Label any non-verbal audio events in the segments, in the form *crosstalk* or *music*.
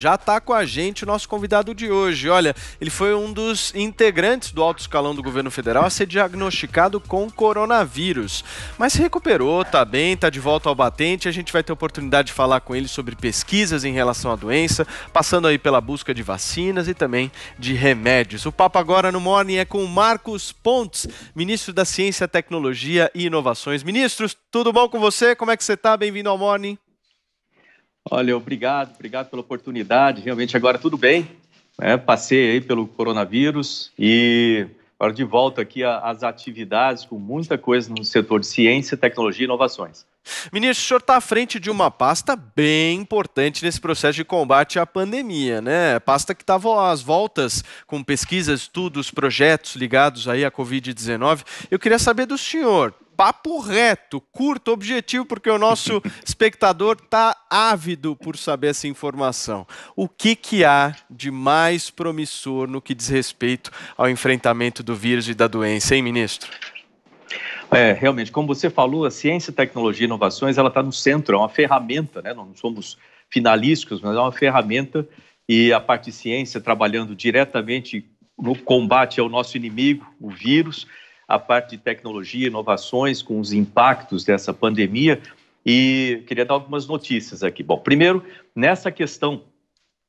Já está com a gente o nosso convidado de hoje. Olha, ele foi um dos integrantes do alto escalão do governo federal a ser diagnosticado com coronavírus. Mas se recuperou, está bem, está de volta ao batente. A gente vai ter oportunidade de falar com ele sobre pesquisas em relação à doença, passando aí pela busca de vacinas e também de remédios. O papo agora no Morning é com Marcos Pontes, ministro da Ciência, Tecnologia e Inovações. Ministros, tudo bom com você? Como é que você está? Bem-vindo ao Morning. Olha, obrigado, obrigado pela oportunidade. Realmente agora tudo bem. Né? Passei aí pelo coronavírus e agora de volta aqui às atividades com muita coisa no setor de ciência, tecnologia e inovações. Ministro, o senhor está à frente de uma pasta bem importante nesse processo de combate à pandemia, né? Pasta que estava às voltas com pesquisas, estudos, projetos ligados aí à Covid-19. Eu queria saber do senhor, papo reto, curto, objetivo, porque o nosso *laughs* espectador está ávido por saber essa informação. O que, que há de mais promissor no que diz respeito ao enfrentamento do vírus e da doença, hein, ministro? É, realmente, como você falou, a ciência, tecnologia e inovações, ela está no centro, é uma ferramenta, né? Não somos finalísticos, mas é uma ferramenta e a parte de ciência trabalhando diretamente no combate ao nosso inimigo, o vírus, a parte de tecnologia, inovações com os impactos dessa pandemia e queria dar algumas notícias aqui. Bom, primeiro, nessa questão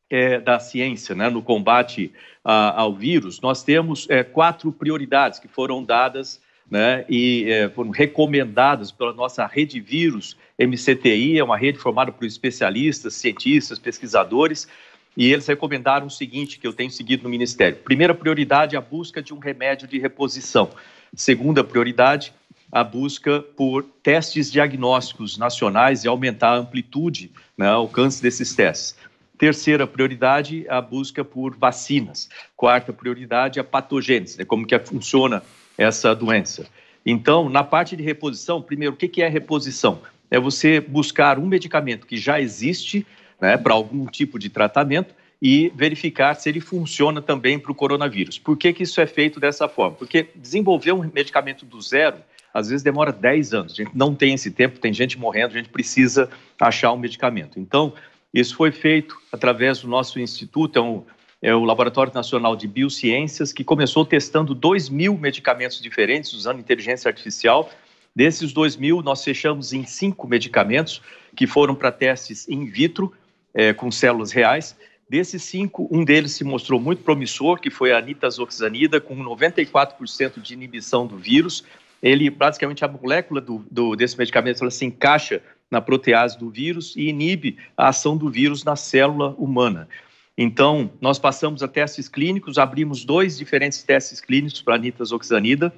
é, da ciência, né, no combate a, ao vírus, nós temos é, quatro prioridades que foram dadas né, e é, foram recomendadas pela nossa rede vírus MCTI, é uma rede formada por especialistas, cientistas, pesquisadores, e eles recomendaram o seguinte, que eu tenho seguido no Ministério. Primeira prioridade, a busca de um remédio de reposição. Segunda prioridade, a busca por testes diagnósticos nacionais e aumentar a amplitude, né, alcance desses testes. Terceira prioridade, a busca por vacinas. Quarta prioridade, a patogênese, né, como que funciona essa doença. Então, na parte de reposição, primeiro, o que é reposição? É você buscar um medicamento que já existe né, para algum tipo de tratamento e verificar se ele funciona também para o coronavírus. Por que, que isso é feito dessa forma? Porque desenvolver um medicamento do zero às vezes demora 10 anos. A gente não tem esse tempo, tem gente morrendo, a gente precisa achar um medicamento. Então, isso foi feito através do nosso instituto, é, um, é o Laboratório Nacional de Biociências, que começou testando 2 mil medicamentos diferentes usando inteligência artificial. Desses 2 mil, nós fechamos em cinco medicamentos que foram para testes in vitro é, com células reais. Desses cinco, um deles se mostrou muito promissor, que foi a nitazoxanida, com 94% de inibição do vírus. Ele, basicamente, a molécula do, do, desse medicamento ela se encaixa na protease do vírus e inibe a ação do vírus na célula humana. Então, nós passamos a testes clínicos, abrimos dois diferentes testes clínicos para a nitazoxanida,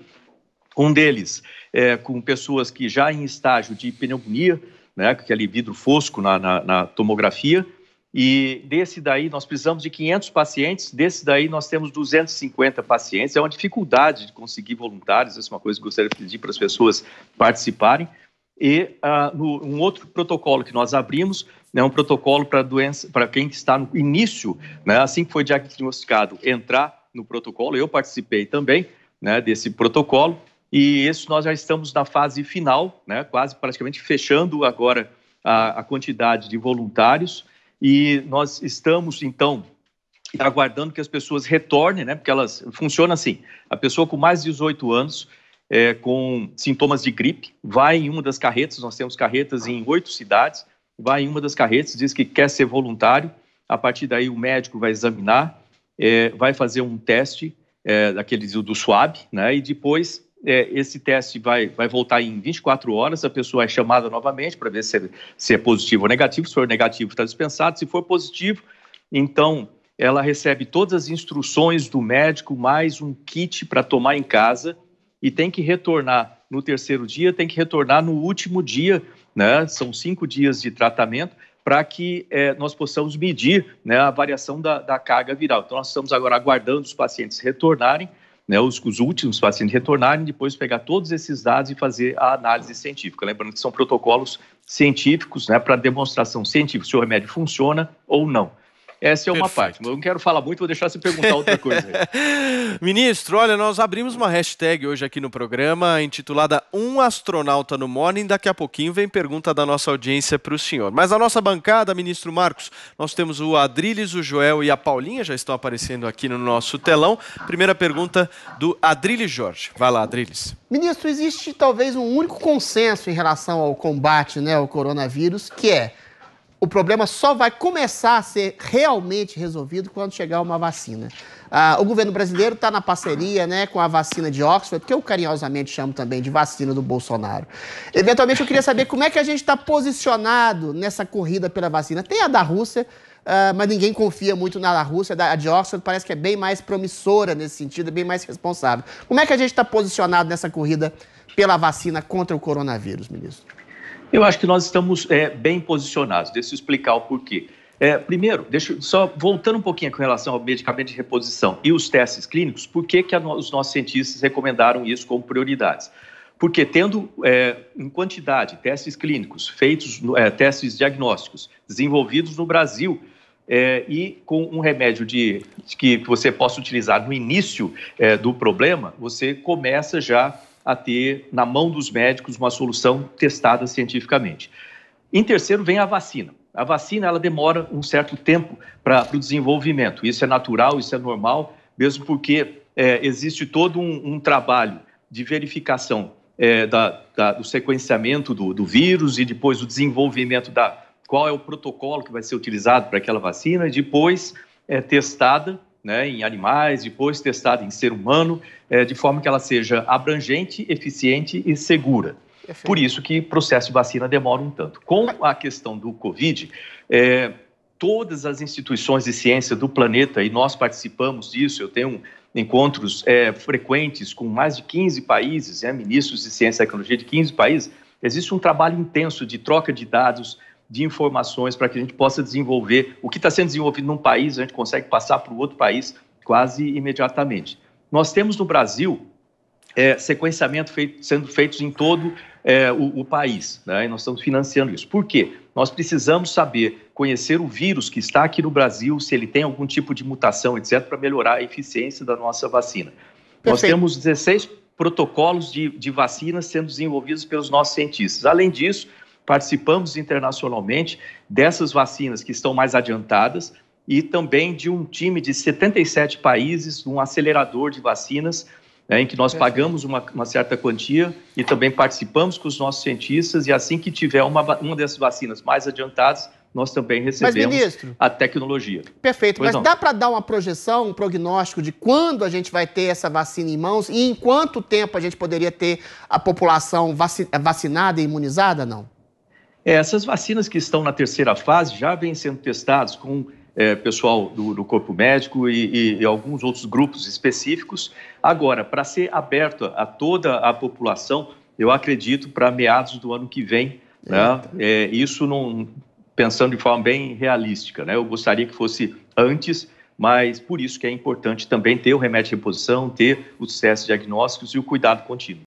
um deles é, com pessoas que já em estágio de pneumonia, né, aquele vidro fosco na, na, na tomografia, e desse daí nós precisamos de 500 pacientes, desse daí nós temos 250 pacientes. É uma dificuldade de conseguir voluntários, essa é uma coisa que eu gostaria de pedir para as pessoas participarem. E uh, no, um outro protocolo que nós abrimos é né, um protocolo para doença, para quem está no início, né, assim que foi diagnosticado, entrar no protocolo. Eu participei também né, desse protocolo e esse nós já estamos na fase final, né, quase praticamente fechando agora a, a quantidade de voluntários. E nós estamos, então, aguardando que as pessoas retornem, né, porque elas funciona assim: a pessoa com mais de 18 anos, é, com sintomas de gripe, vai em uma das carretas, nós temos carretas em oito cidades, vai em uma das carretas, diz que quer ser voluntário, a partir daí o médico vai examinar, é, vai fazer um teste é, daquele do SWAB, né, e depois é, esse teste vai, vai voltar em 24 horas, a pessoa é chamada novamente para ver se é, se é positivo ou negativo. Se for negativo, está dispensado. Se for positivo, então ela recebe todas as instruções do médico, mais um kit para tomar em casa e tem que retornar no terceiro dia, tem que retornar no último dia, né? São cinco dias de tratamento para que é, nós possamos medir né, a variação da, da carga viral. Então, nós estamos agora aguardando os pacientes retornarem né, os, os, últimos pacientes retornarem, depois pegar todos esses dados e fazer a análise científica. Lembrando que são protocolos científicos né, para demonstração científica se o remédio funciona ou não. Essa é uma Perfeito. parte, mas eu não quero falar muito, vou deixar você perguntar outra coisa. *laughs* Ministro, olha, nós abrimos uma hashtag hoje aqui no programa intitulada Um Astronauta no Morning. Daqui a pouquinho vem pergunta da nossa audiência para o senhor. Mas a nossa bancada, ministro Marcos, nós temos o Adriles, o Joel e a Paulinha, já estão aparecendo aqui no nosso telão. Primeira pergunta do Adriles Jorge. Vai lá, Adriles. Ministro, existe talvez um único consenso em relação ao combate né, ao coronavírus, que é o problema só vai começar a ser realmente resolvido quando chegar uma vacina. Ah, o governo brasileiro está na parceria né, com a vacina de Oxford, que eu carinhosamente chamo também de vacina do Bolsonaro. Eventualmente, eu queria saber como é que a gente está posicionado nessa corrida pela vacina. Tem a da Rússia, ah, mas ninguém confia muito na da Rússia. A de Oxford parece que é bem mais promissora nesse sentido, é bem mais responsável. Como é que a gente está posicionado nessa corrida pela vacina contra o coronavírus, ministro? Eu acho que nós estamos é, bem posicionados. Deixa eu explicar o porquê. É, primeiro, deixa só voltando um pouquinho com relação ao medicamento de reposição e os testes clínicos, por que, que a, os nossos cientistas recomendaram isso como prioridades? Porque tendo é, em quantidade testes clínicos feitos, é, testes diagnósticos desenvolvidos no Brasil é, e com um remédio de, que você possa utilizar no início é, do problema, você começa já a ter na mão dos médicos uma solução testada cientificamente. Em terceiro vem a vacina. A vacina ela demora um certo tempo para o desenvolvimento. Isso é natural, isso é normal, mesmo porque é, existe todo um, um, trabalho de verificação é, da, da, do sequenciamento do, do vírus e depois o desenvolvimento da qual é o protocolo que vai ser utilizado para aquela vacina e depois é testada né, em animais, depois testada em ser humano, é, de forma que ela seja abrangente, eficiente e segura. Perfeito. Por isso que o processo de vacina demora um tanto. Com a questão do Covid, é, todas as instituições de ciência do planeta, e nós participamos disso, eu tenho encontros é, frequentes com mais de 15 países, né, ministros de ciência e tecnologia de 15 países, existe um trabalho intenso de troca de dados, de informações para que a gente possa desenvolver o que está sendo desenvolvido num país, a gente consegue passar para o outro país quase imediatamente. Nós temos no Brasil é, sequenciamento feito, sendo feitos em todo é, o, o, país, né? e nós estamos financiando isso. Por quê? Nós precisamos saber, conhecer o vírus que está aqui no Brasil, se ele tem algum tipo de mutação, etc., para melhorar a eficiência da nossa vacina. Perfeito. Nós temos 16 protocolos de, de vacinas sendo desenvolvidos pelos nossos cientistas. Além disso, participamos internacionalmente dessas vacinas que estão mais adiantadas e também de um time de 77 países, um acelerador de vacinas, né, em que nós pagamos uma, uma, certa quantia e também participamos com os nossos cientistas. E assim que tiver uma, uma dessas vacinas mais adiantadas, nós também recebemos mas, ministro, a tecnologia. Perfeito, pois mas não. dá para dar uma projeção, um prognóstico de quando a gente vai ter essa vacina em mãos e em quanto tempo a gente poderia ter a população vacinada e imunizada, não? É, essas vacinas que estão na terceira fase já vêm sendo testadas com é, pessoal do, do, corpo médico e, e, e, alguns outros grupos específicos. Agora, para ser aberto a toda a população, eu acredito para meados do ano que vem. Né? É, isso não pensando de forma bem realística, né? Eu gostaria que fosse antes, mas por isso que é importante também ter o remédio de reposição, ter os testes diagnósticos e o cuidado contínuo.